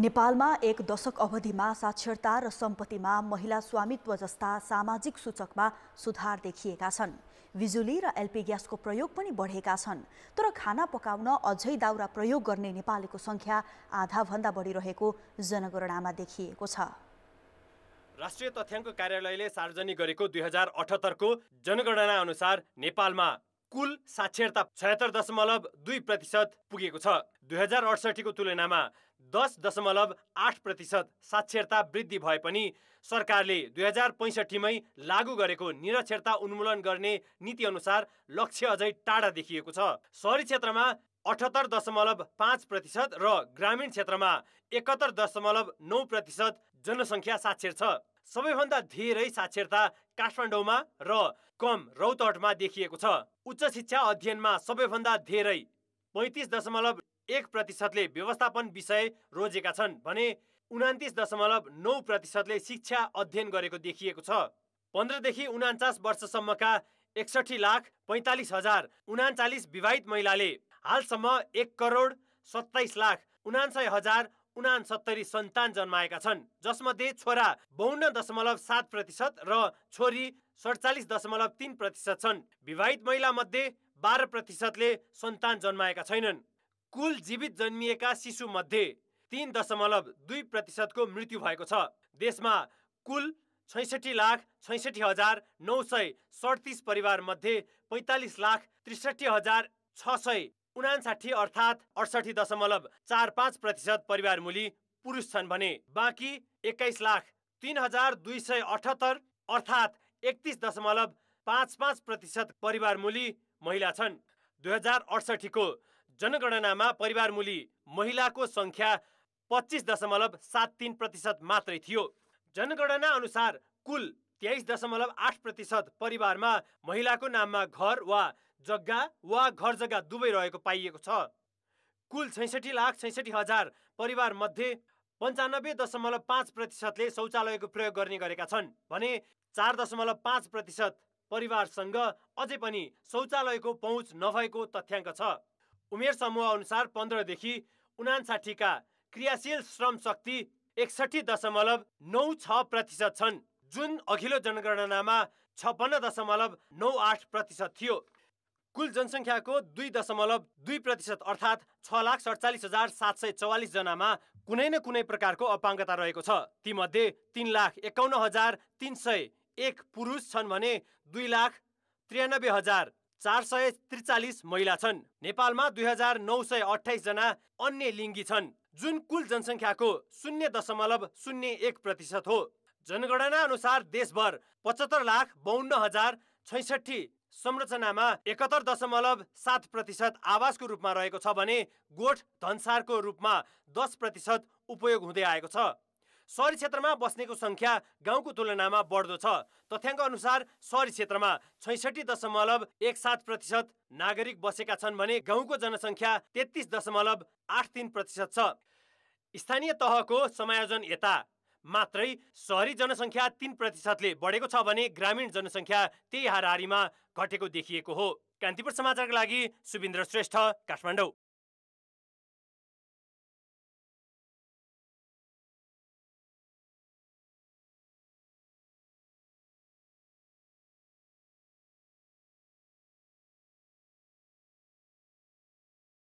नेपालमा एक दशक अवधिमा साक्षरता र सम्पत्तिमा महिला स्वामित्व जस्ता सामाजिक सूचकमा सुधार देखिएका छन् बिजुली र एलपी ग्यासको प्रयोग पनि बढेका छन् तर खाना पकाउन अझै दाउरा प्रयोग गर्ने नेपालीको सङ्ख्या आधाभन्दा बढी रहेको जनगणनामा देखिएको छ राष्ट्रिय तथ्याङ्क कार्यालयले सार्वजनिक गरेको दुई हजार अठहत्तरको जनगणना अनुसार नेपालमा कुल साक्षरता छयत्तर दशमलव दुई प्रतिशत पुगेको छ दुई हजार अडसठीको तुलनामा दस दशमलव आठ प्रतिशत साक्षरता वृद्धि भए पनि सरकारले दुई हजार पैँसठीमै लागू गरेको निरक्षरता उन्मूलन गर्ने अनुसार लक्ष्य अझै टाढा देखिएको छ सहरी क्षेत्रमा अठहत्तर दशमलव पाँच प्रतिशत र ग्रामीण क्षेत्रमा एकहत्तर दशमलव नौ प्रतिशत जनसङ्ख्या साक्षर छ सबैभन्दा धेरै साक्षरता काठमाडौँमा र कम रौतहटमा देखिएको छ उच्च शिक्षा अध्ययनमा सबैभन्दा धेरै पैँतिस दशमलव एक प्रतिशतले व्यवस्थापन विषय रोजेका छन् भने उनातिस दशमलव नौ प्रतिशतले शिक्षा अध्ययन गरेको देखिएको छ पन्ध्रदेखि उनान्चास वर्षसम्मका एकसठी लाख पैँतालिस हजार उनाचालिस विवाहित महिलाले हालसम्म एक करोड सत्ताइस लाख उनासय हजार उनासत्तरी सन्तान जन्माएका छन् जसमध्ये छोरा बाहन्न दशमलव सात प्रतिशत र छोरी सडचालिस दशमलव तिन प्रतिशत छन् विवाहित महिलामध्ये बाह्र प्रतिशतले सन्तान जन्माएका छैनन् कुल जीवित जन्मिएका शिशु मध्ये तिन दशमलव दुई प्रतिशतको मृत्यु भएको छ देशमा कुल छैसठी लाख छैसठी हजार नौ सय सडतिस परिवार मध्ये पैँतालिस लाख त्रिसठी हजार छ सय उनासाठी अर्थात् अडसठी दशमलव चार पाँच प्रतिशत परिवार मुली पुरुष छन् भने बाँकी एक्काइस लाख तिन हजार दुई सय अठहत्तर अर्थात् एकतिस दशमलव पाँच पाँच प्रतिशत परिवार मुली महिला छन् दुई हजार अडसठीको जनगणनामा परिवारमूली महिलाको सङ्ख्या पच्चिस दशमलव सात तिन प्रतिशत मात्रै थियो जनगणना अनुसार कुल तेइस दशमलव आठ प्रतिशत परिवारमा महिलाको नाममा घर वा जग्गा वा घर जग्गा दुवै रहेको पाइएको छ कुल छैसठी लाख छैसठी हजार परिवारमध्ये पन्चानब्बे दशमलव पाँच प्रतिशतले शौचालयको प्रयोग गर्ने गरेका छन् भने चार दशमलव पाँच प्रतिशत परिवारसँग अझै पनि शौचालयको पहुँच नभएको तथ्याङ्क छ उमेर समूह अनुसार पन्ध्रदेखि उनासाठीका क्रियाशील श्रम शक्ति एकसठी दशमलव नौ छ प्रतिशत छन् जुन अघिल्लो जनगणनामा छप्पन्न दशमलव नौ आठ प्रतिशत थियो कुल जनसङ्ख्याको दुई दशमलव दुई प्रतिशत अर्थात् छ लाख सडचालिस हजार सात सय चौवालिस जनामा कुनै न कुनै प्रकारको अपाङ्गता रहेको छ तीमध्ये तिन लाख एकाउन्न हजार तिन सय एक पुरुष छन् भने दुई लाख त्रियानब्बे हजार चार सय त्रिचालिस महिला छन् नेपालमा दुई हजार नौ सय अठाइस जना अन्य लिङ्गी छन् जुन कुल जनसङ्ख्याको शून्य दशमलव शून्य एक प्रतिशत हो जनगणना अनुसार देशभर पचहत्तर लाख बाहन्न हजार छैसठी संरचनामा एकहत्तर दशमलव सात प्रतिशत आवासको रूपमा रहेको छ भने गोठ धनसारको रूपमा दस प्रतिशत उपयोग हुँदै आएको छ सहरी क्षेत्रमा बस्नेको सङ्ख्या गाउँको तुलनामा बढ्दो छ तथ्याङ्क अनुसार सहरी क्षेत्रमा छैसठी दशमलव एक सात प्रतिशत नागरिक बसेका छन् भने गाउँको जनसङ्ख्या तेत्तिस दशमलव आठ तिन प्रतिशत छ स्थानीय तहको समायोजन यता मात्रै सहरी जनसङ्ख्या तिन प्रतिशतले बढेको छ भने ग्रामीण जनसङ्ख्या त्यही हाराहारीमा घटेको देखिएको हो कान्तिपुर समाचारका लागि सुविन्द्र श्रेष्ठ काठमाडौँ